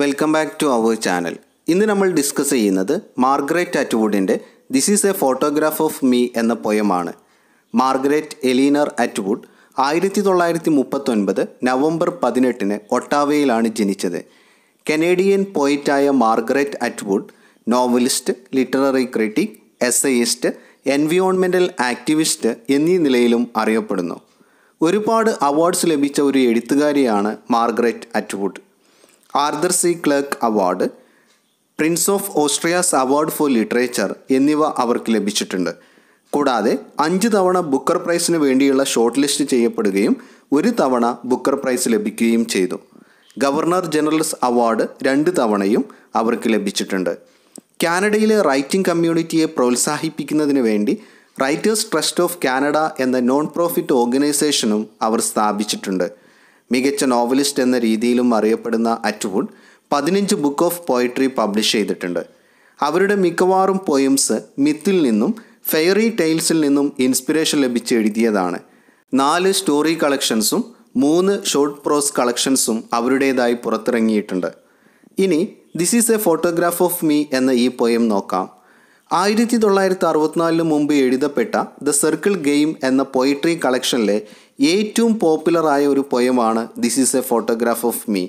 Welcome back to our channel ഇന്ന് നമ്മൾ discuss ചെയ്യുന്നത് മാർഗ്രറ്റ് അറ്റ്വുഡിൻ്റെ this is a photograph of me എന്ന പൊയമാണ് മാർഗ്രറ്റ് എലീനർ അറ്റ്വുഡ് ആയിരത്തി തൊള്ളായിരത്തി മുപ്പത്തൊൻപത് നവംബർ പതിനെട്ടിന് ഒട്ടാവയിലാണ് ജനിച്ചത് കനേഡിയൻ പോയിറ്റായ Margaret Atwood novelist literary critic essayist എൻവിയോൺമെൻ്റൽ ആക്ടിവിസ്റ്റ് എന്നീ നിലയിലും അറിയപ്പെടുന്നു ഒരുപാട് അവാർഡ്സ് ലഭിച്ച ഒരു എഴുത്തുകാരിയാണ് Margaret Atwood Arthur C Clarke award prince of Asturias award for literature എന്നിവ അവർക്ക് ലഭിച്ചിട്ടുണ്ട് കൂടാതെ അഞ്ച് തവണ ബുക്കർ പ്രൈസിന് വേണ്ടിയുള്ള ഷോർട്ട് ലിസ്റ്റ് ചെയ്യപ്പെടുകയും ഒരു തവണ ബുക്കർ പ്രൈസ് ലഭിക്കുകയും ചെയ്തു ഗവർണർ ജനറൽസ് അവാർഡ് രണ്ട് തവണയും അവർക്ക് ലഭിച്ചിട്ടുണ്ട് കാനഡയിലെ റൈറ്റിംഗ് കമ്മ്യൂണിറ്റിയെ പ്രോത്സാഹിപ്പിക്കുന്നതിന് വേണ്ടി റൈറ്റേഴ്സ് ട്രസ്റ്റ് ഓഫ് കാനഡ എന്ന നോൺ പ്രോഫിറ്റ് ഓർഗനൈസേഷനും അവർ സ്ഥാപിച്ചിട്ടുണ്ട് മികച്ച നോവലിസ്റ്റ് എന്ന രീതിയിലും അറിയപ്പെടുന്ന അറ്റ്വുഡ് പതിനഞ്ച് ബുക്ക് ഓഫ് പോയട്രി പബ്ലിഷ് ചെയ്തിട്ടുണ്ട് അവരുടെ മിക്കവാറും പോയിംസ് മിത്തിൽ നിന്നും ഫെയറി ടെയിൽസിൽ നിന്നും ഇൻസ്പിറേഷൻ ലഭിച്ച് എഴുതിയതാണ് നാല് സ്റ്റോറി കളക്ഷൻസും മൂന്ന് ഷോർട്ട് പ്രോസ് കളക്ഷൻസും അവരുടേതായി പുറത്തിറങ്ങിയിട്ടുണ്ട് ഇനി this is a photograph of me എന്ന ഈ പോയം നോക്കാം ആയിരത്തി തൊള്ളായിരത്തി അറുപത്തിനാലിന് മുമ്പ് എഴുതപ്പെട്ട ദ സർക്കിൾ ഗെയിം എന്ന പോയിട്രി കളക്ഷനിലെ ഏറ്റവും പോപ്പുലറായ ഒരു പൊയമാണ് this is a photograph of me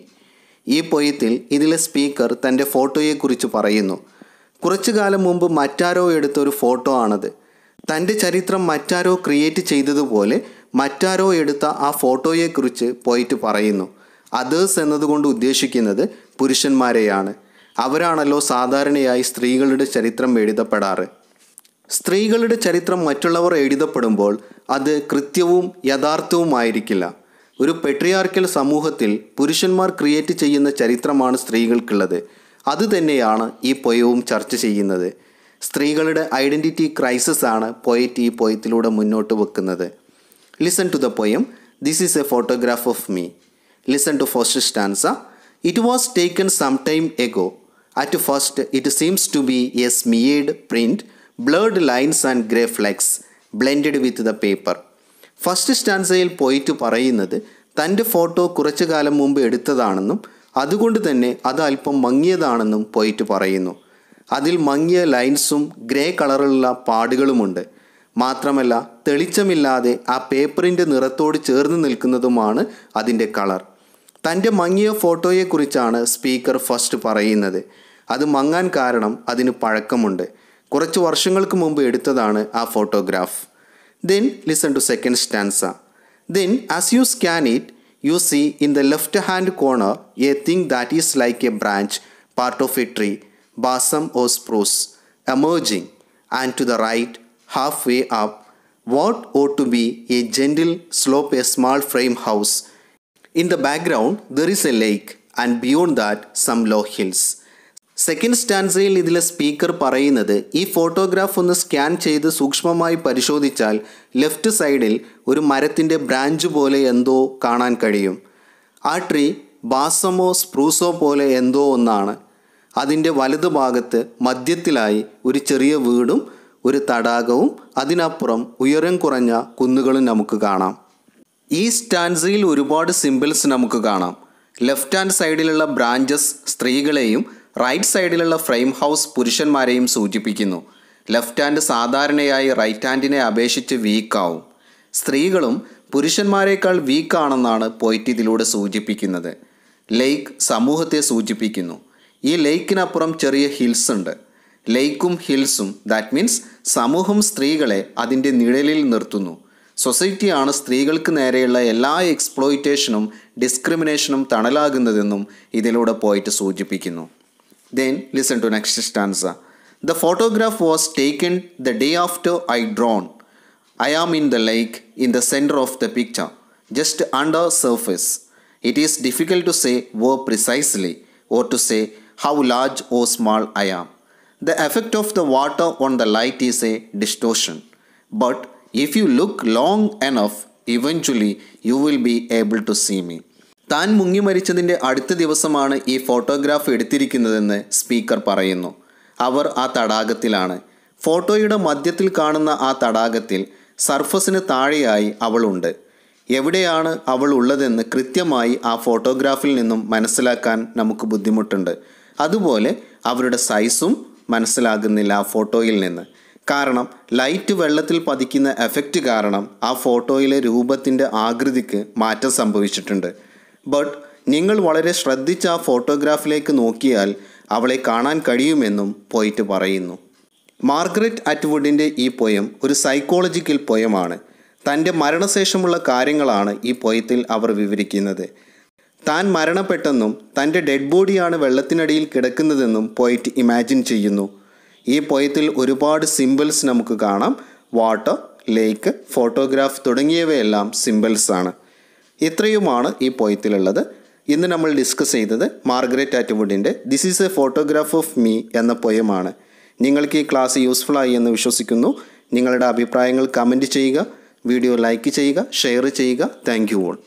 ഈ പൊയത്തിൽ ഇതിലെ സ്പീക്കർ തൻ്റെ ഫോട്ടോയെക്കുറിച്ച് പറയുന്നു കുറച്ചു കാലം മുമ്പ് മറ്റാരോ എടുത്ത ഒരു ഫോട്ടോ ആണത് തൻ്റെ ചരിത്രം മറ്റാരോ ക്രിയേറ്റ് ചെയ്തതുപോലെ മറ്റാരോ എടുത്ത ആ ഫോട്ടോയെക്കുറിച്ച് പോയിട്ട് പറയുന്നു അതേഴ്സ് എന്നതുകൊണ്ട് ഉദ്ദേശിക്കുന്നത് പുരുഷന്മാരെയാണ് അവരാണല്ലോ സാധാരണയായി സ്ത്രീകളുടെ ചരിത്രം എഴുതപ്പെടാറ് സ്ത്രീകളുടെ ചരിത്രം മറ്റുള്ളവർ എഴുതപ്പെടുമ്പോൾ അത് കൃത്യവും യഥാർത്ഥവുമായിരിക്കില്ല ഒരു പെട്രിയാർക്കൽ സമൂഹത്തിൽ പുരുഷന്മാർ ക്രിയേറ്റ് ചെയ്യുന്ന ചരിത്രമാണ് സ്ത്രീകൾക്കുള്ളത് അതുതന്നെയാണ് ഈ പൊയവും ചർച്ച ചെയ്യുന്നത് സ്ത്രീകളുടെ ഐഡൻറ്റിറ്റി ക്രൈസിസ് ആണ് പൊയറ്റ് ഈ പൊയത്തിലൂടെ മുന്നോട്ട് വെക്കുന്നത് listen to the poem this is a photograph of me listen to first stanza it was taken some time ago at first it seems to be a smeared print blurred lines and grey flecks blended with the paper first സ്റ്റാൻസയിൽ poet പറയുന്നത് തൻ്റെ photo കുറച്ചു കാലം മുമ്പ് എടുത്തതാണെന്നും അതുകൊണ്ട് തന്നെ അത് അല്പം മങ്ങിയതാണെന്നും പോയിറ്റ് പറയുന്നു അതിൽ മങ്ങിയ ലൈൻസും ഗ്രേ കളറിലുള്ള പാടുകളുമുണ്ട് മാത്രമല്ല തെളിച്ചമില്ലാതെ ആ പേപ്പറിൻ്റെ നിറത്തോട് ചേർന്ന് നിൽക്കുന്നതുമാണ് അതിൻ്റെ കളർ തൻ്റെ മങ്ങിയ ഫോട്ടോയെക്കുറിച്ചാണ് സ്പീക്കർ ഫസ്റ്റ് പറയുന്നത് അത് മങ്ങാൻ കാരണം അതിന് പഴക്കമുണ്ട് കുറച്ച് വർഷങ്ങൾക്ക് മുമ്പ് എടുത്തതാണ് ആ photograph then listen to second stanza then as you scan it you see in the left hand corner a thing that is like a branch part of a tree balsam or spruce emerging and to the right half way up what ought to be a gentle slope a small frame house in the background there is a lake and beyond that some low hills second സ്റ്റാൻസയിൽ ഇതിലെ speaker പറയുന്നത് ഈ photograph ഒന്ന് scan ചെയ്ത് സൂക്ഷ്മമായി പരിശോധിച്ചാൽ left സൈഡിൽ ഒരു മരത്തിൻ്റെ ബ്രാഞ്ച് പോലെ എന്തോ കാണാൻ കഴിയും ആ ട്രീ ബാസമോ സ്പ്രൂസോ പോലെ എന്തോ ഒന്നാണ് അതിൻ്റെ വലതു ഭാഗത്ത് മധ്യത്തിലായി ഒരു ചെറിയ വീടും ഒരു തടാകവും അതിനപ്പുറം ഉയരം കുറഞ്ഞ കുന്നുകളും നമുക്ക് കാണാം ഈ സ്റ്റാൻസയിൽ ഒരുപാട് സിമ്പിൾസ് നമുക്ക് കാണാം ലെഫ്റ്റ് ഹാൻഡ് സൈഡിലുള്ള ബ്രാഞ്ചസ് സ്ത്രീകളെയും റൈറ്റ് സൈഡിലുള്ള ഫ്രെയിം ഹൗസ് പുരുഷന്മാരെയും സൂചിപ്പിക്കുന്നു ലെഫ്റ്റ് ഹാൻഡ് സാധാരണയായി റൈറ്റ് ഹാൻഡിനെ അപേക്ഷിച്ച് വീക്കാവും സ്ത്രീകളും പുരുഷന്മാരെക്കാൾ വീക്കാണെന്നാണ് പോയിറ്റ് ഇതിലൂടെ സൂചിപ്പിക്കുന്നത് ലെയ്ക്ക് സമൂഹത്തെ സൂചിപ്പിക്കുന്നു ഈ ലെയ്ക്കിനപ്പുറം ചെറിയ ഹിൽസ് ഉണ്ട് ലെയ്ക്കും ഹിൽസും ദാറ്റ് മീൻസ് സമൂഹം സ്ത്രീകളെ അതിൻ്റെ നിഴലിൽ നിർത്തുന്നു സൊസൈറ്റിയാണ് സ്ത്രീകൾക്ക് നേരെയുള്ള എല്ലാ എക്സ്പ്ലോയിറ്റേഷനും ഡിസ്ക്രിമിനേഷനും തണലാകുന്നതെന്നും ഇതിലൂടെ പോയിട്ട് സൂചിപ്പിക്കുന്നു Then listen to next stanza. The photograph was taken the day after I drawn. I am in the lake in the center of the picture, just under surface. It is difficult to say where precisely or to say how large or small I am. The effect of the water on the light is a distortion. But if you look long enough, eventually you will be able to see me. താൻ മുങ്ങി മരിച്ചതിൻ്റെ അടുത്ത ദിവസമാണ് ഈ photograph എടുത്തിരിക്കുന്നതെന്ന് speaker പറയുന്നു അവർ ആ തടാകത്തിലാണ് ഫോട്ടോയുടെ മധ്യത്തിൽ കാണുന്ന ആ തടാകത്തിൽ സർഫസിന് താഴെയായി അവളുണ്ട് എവിടെയാണ് അവൾ ഉള്ളതെന്ന് കൃത്യമായി ആ ഫോട്ടോഗ്രാഫിൽ നിന്നും മനസ്സിലാക്കാൻ നമുക്ക് ബുദ്ധിമുട്ടുണ്ട് അതുപോലെ അവരുടെ സൈസും മനസ്സിലാകുന്നില്ല ആ ഫോട്ടോയിൽ നിന്ന് കാരണം ലൈറ്റ് വെള്ളത്തിൽ പതിക്കുന്ന എഫക്റ്റ് കാരണം ആ ഫോട്ടോയിലെ രൂപത്തിൻ്റെ ആകൃതിക്ക് മാറ്റം സംഭവിച്ചിട്ടുണ്ട് ബട്ട് നിങ്ങൾ വളരെ ശ്രദ്ധിച്ച ആ ഫോട്ടോഗ്രാഫിലേക്ക് നോക്കിയാൽ അവളെ കാണാൻ കഴിയുമെന്നും പോയിറ്റ് പറയുന്നു മാർഗ്രറ്റ് അറ്റ്വുഡിൻ്റെ ഈ പൊയം ഒരു സൈക്കോളജിക്കൽ പൊയമാണ് തൻ്റെ മരണശേഷമുള്ള കാര്യങ്ങളാണ് ഈ പൊയത്തിൽ അവർ വിവരിക്കുന്നത് താൻ മരണപ്പെട്ടെന്നും തൻ്റെ ഡെഡ് ബോഡിയാണ് വെള്ളത്തിനടിയിൽ കിടക്കുന്നതെന്നും പോയിറ്റ് ഇമാജിൻ ചെയ്യുന്നു ഈ പൊയത്തിൽ ഒരുപാട് സിമ്പിൾസ് നമുക്ക് കാണാം വാട്ടർ ലേക്ക് ഫോട്ടോഗ്രാഫ് തുടങ്ങിയവയെല്ലാം സിമ്പിൾസാണ് ഇത്രയുമാണ് ഈ പോയത്തിലുള്ളത് ഇന്ന് നമ്മൾ ഡിസ്കസ് ചെയ്തത് മാർഗരറ്റ് ആറ്റുവുഡിൻ്റെ this is a photograph of me എന്ന പോയമാണ് നിങ്ങൾക്ക് ഈ ക്ലാസ് യൂസ്ഫുൾ ആയി എന്ന് വിശ്വസിക്കുന്നു നിങ്ങളുടെ അഭിപ്രായങ്ങൾ കമൻറ്റ് ചെയ്യുക വീഡിയോ ലൈക്ക് ചെയ്യുക ഷെയർ ചെയ്യുക താങ്ക് യു ഓൾ